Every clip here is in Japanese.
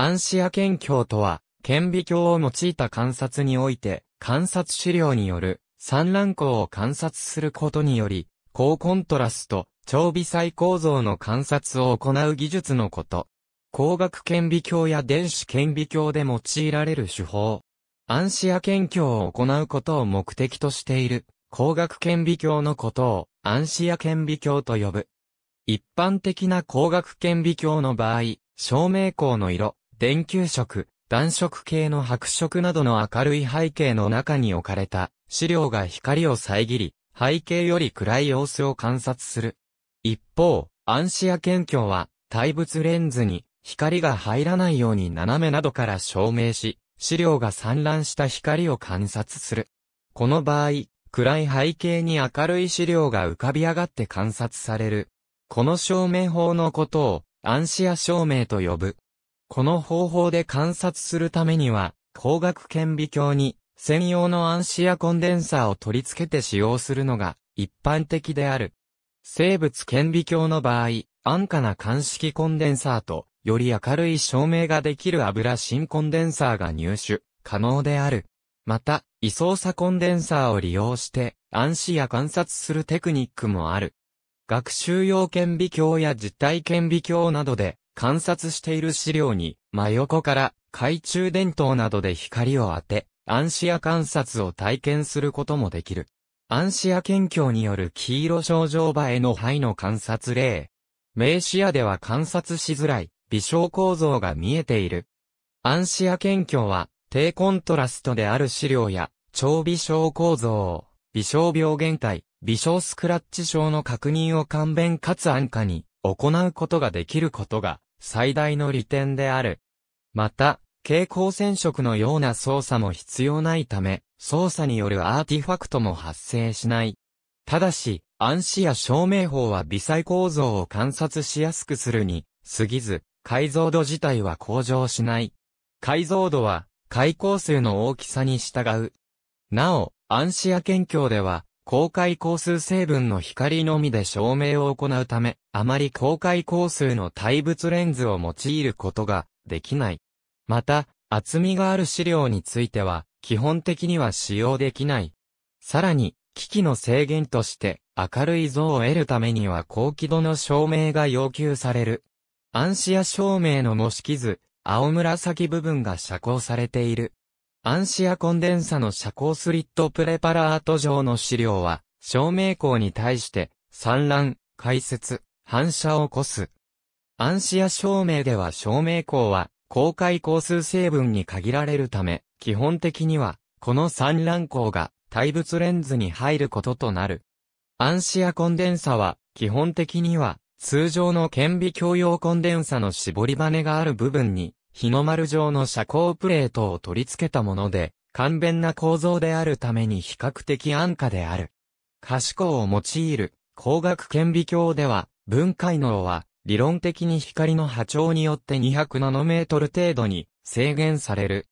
アンシア検教とは、顕微鏡を用いた観察において、観察資料による産卵光を観察することにより、高コントラスト、超微細構造の観察を行う技術のこと。光学顕微鏡や電子顕微鏡で用いられる手法。アンシア検教を行うことを目的としている、光学顕微鏡のことを、アンシア顕微鏡と呼ぶ。一般的な光学顕微鏡の場合、照明光の色、電球色、暖色系の白色などの明るい背景の中に置かれた資料が光を遮り、背景より暗い様子を観察する。一方、アンシア顕鏡は、対物レンズに光が入らないように斜めなどから照明し、資料が散乱した光を観察する。この場合、暗い背景に明るい資料が浮かび上がって観察される。この照明法のことを、アンシア照明と呼ぶ。この方法で観察するためには、光学顕微鏡に専用の暗視やコンデンサーを取り付けて使用するのが一般的である。生物顕微鏡の場合、安価な鑑識コンデンサーと、より明るい照明ができる油芯コンデンサーが入手可能である。また、位相差コンデンサーを利用して、暗視や観察するテクニックもある。学習用顕微鏡や実体顕微鏡などで、観察している資料に、真横から懐中電灯などで光を当て、暗視や観察を体験することもできる。暗視や研究による黄色症状場への肺の観察例。名視野では観察しづらい、微小構造が見えている。暗視や研究は、低コントラストである資料や、超微小構造、微小病原体、微小スクラッチ症の確認を簡便かつ安価に行うことができることが最大の利点である。また、蛍光染色のような操作も必要ないため、操作によるアーティファクトも発生しない。ただし、暗視や照明法は微細構造を観察しやすくするに、過ぎず、解像度自体は向上しない。解像度は、開口数の大きさに従う。なお、暗視や県境では、公開光数成分の光のみで照明を行うため、あまり公開光数の対物レンズを用いることができない。また、厚みがある資料については、基本的には使用できない。さらに、機器の制限として、明るい像を得るためには高輝度の照明が要求される。アンシア照明の模式図、青紫部分が遮光されている。アンシアコンデンサの遮光スリットプレパラート上の資料は、照明光に対して、散乱、解説、反射を起こす。アンシア照明では照明光は、公開光数成分に限られるため、基本的には、この散乱光が、対物レンズに入ることとなる。アンシアコンデンサは、基本的には、通常の顕微鏡用コンデンサの絞り羽根がある部分に、日の丸状の遮光プレートを取り付けたもので、簡便な構造であるために比較的安価である。可視光を用いる光学顕微鏡では、分解能は理論的に光の波長によって200ナノメートル程度に制限される。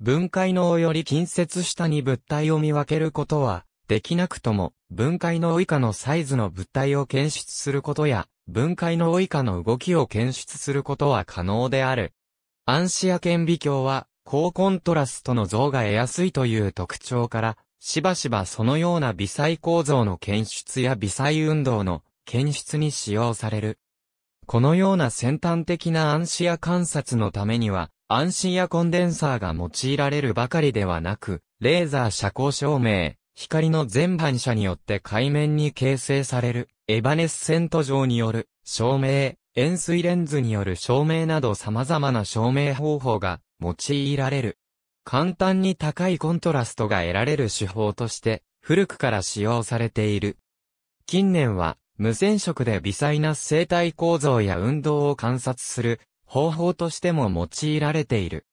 分解能より近接下に物体を見分けることはできなくとも、分解能以下のサイズの物体を検出することや、分解能以下の動きを検出することは可能である。アンシア顕微鏡は、高コントラストの像が得やすいという特徴から、しばしばそのような微細構造の検出や微細運動の検出に使用される。このような先端的なアンシア観察のためには、アンシアコンデンサーが用いられるばかりではなく、レーザー遮光照明、光の全反射によって海面に形成される、エバネッセント状による、照明、塩水レンズによる照明など様々な照明方法が用いられる。簡単に高いコントラストが得られる手法として古くから使用されている。近年は無染色で微細な生体構造や運動を観察する方法としても用いられている。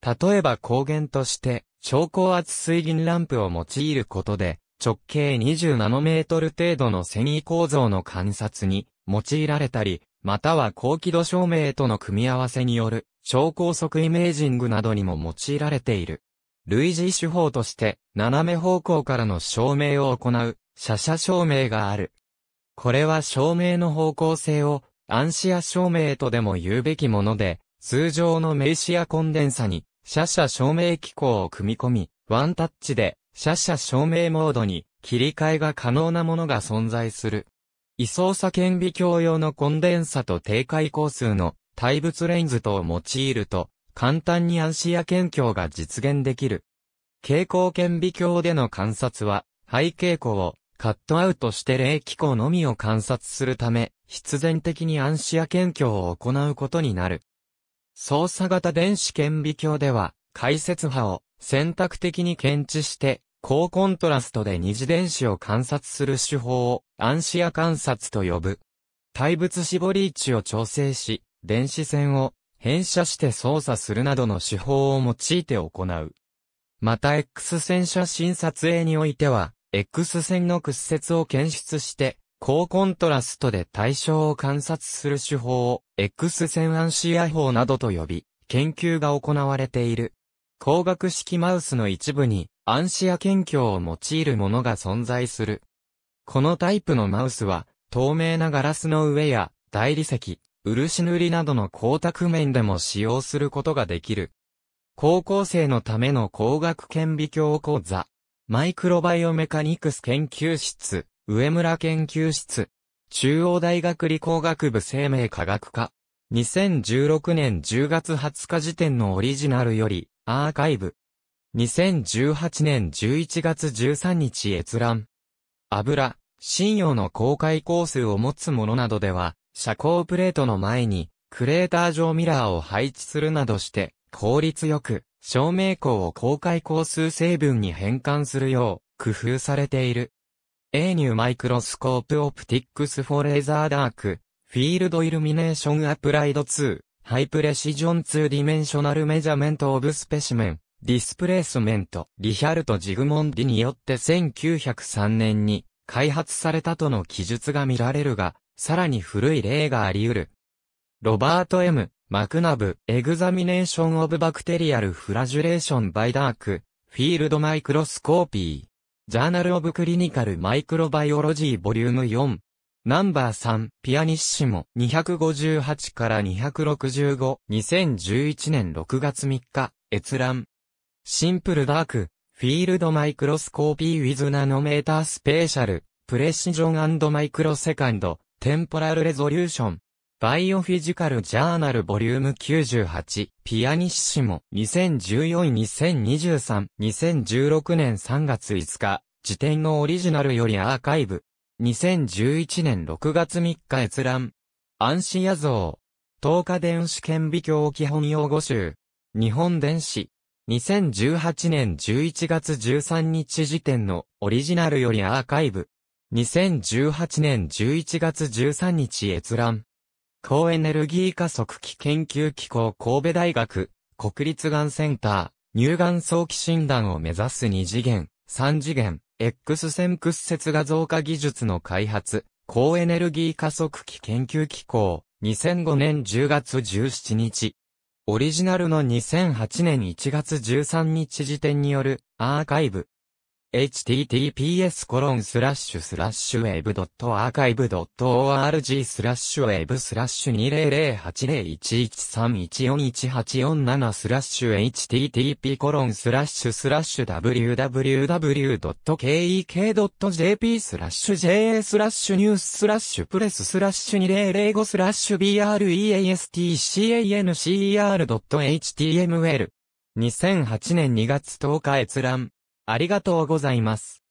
例えば光源として超高圧水銀ランプを用いることで直径20ナノメートル程度の繊維構造の観察に用いられたり、または高輝度照明との組み合わせによる超高速イメージングなどにも用いられている。類似手法として、斜め方向からの照明を行う、射射照明がある。これは照明の方向性を、暗視や照明とでも言うべきもので、通常の名刺やコンデンサに、シャ照明機構を組み込み、ワンタッチで、シャ照明モードに切り替えが可能なものが存在する。位相差顕微鏡用のコンデンサと低回光数の対物レンズ等を用いると、簡単に暗視や顕鏡が実現できる。蛍光顕微鏡での観察は、背景光をカットアウトして冷気光のみを観察するため、必然的に暗視や顕鏡を行うことになる。操作型電子顕微鏡では、解説波を選択的に検知して高コントラストで二次電子を観察する手法を暗視野観察と呼ぶ。対物絞り位置を調整し、電子線を変射して操作するなどの手法を用いて行う。また X 線写真撮影においては、X 線の屈折を検出して、高コントラストで対象を観察する手法を X 線暗視野法などと呼び、研究が行われている。光学式マウスの一部に暗視や検挙を用いるものが存在する。このタイプのマウスは、透明なガラスの上や、大理石、漆塗りなどの光沢面でも使用することができる。高校生のための工学顕微鏡講座。マイクロバイオメカニクス研究室、上村研究室、中央大学理工学部生命科学科。2016年10月20日時点のオリジナルより、アーカイブ。2018年11月13日閲覧。油、信用の公開工数を持つものなどでは、車高プレートの前に、クレーター上ミラーを配置するなどして、効率よく、照明光を公開光数成分に変換するよう、工夫されている。A ニューマイクロスコープオプティックスフォレーザーダーク、フィールドイルミネーションアプライド2、ハイプレシジョン2ディメンショナルメジャメントオブスペシメン。ディスプレイスメント、リヒャルト・ジグモンディによって1903年に開発されたとの記述が見られるが、さらに古い例があり得る。ロバート・ M・ マクナブ、エグザミネーション・オブ・バクテリアル・フラジュレーション・バイ・ダーク、フィールド・マイクロスコーピー、ジャーナル・オブ・クリニカル・マイクロバイオロジー・ボリューム4、ナンバー3、ピアニッシモ、258から265、2011年6月3日、閲覧。シンプルダーク、フィールドマイクロスコーピーウィズナノメータースペーシャル、プレシジョンマイクロセカンド、テンポラルレゾリューション。バイオフィジカルジャーナルボリューム98、ピアニッシモ、2014-2023、2016年3月5日、辞典のオリジナルよりアーカイブ。2011年6月3日閲覧。暗視野像。10日電子顕微鏡基本用語集。日本電子。2018年11月13日時点のオリジナルよりアーカイブ。2018年11月13日閲覧。高エネルギー加速器研究機構神戸大学、国立がんセンター、乳がん早期診断を目指す2次元、3次元、X 線屈折画像化技術の開発、高エネルギー加速器研究機構、2005年10月17日。オリジナルの2008年1月13日時点によるアーカイブ https コロンスラッシュスラッシュウェブドットアーカイブドット org スラッシュウェブスラッシュ20080113141847スラッシュ http コロンスラッシュスラッシュ www.kek.jp スラッシュ ja スラッシュニューススラッシュプレススラッシュ2005スラッシュ breastcancer.html2008 年2月10日閲覧ありがとうございます。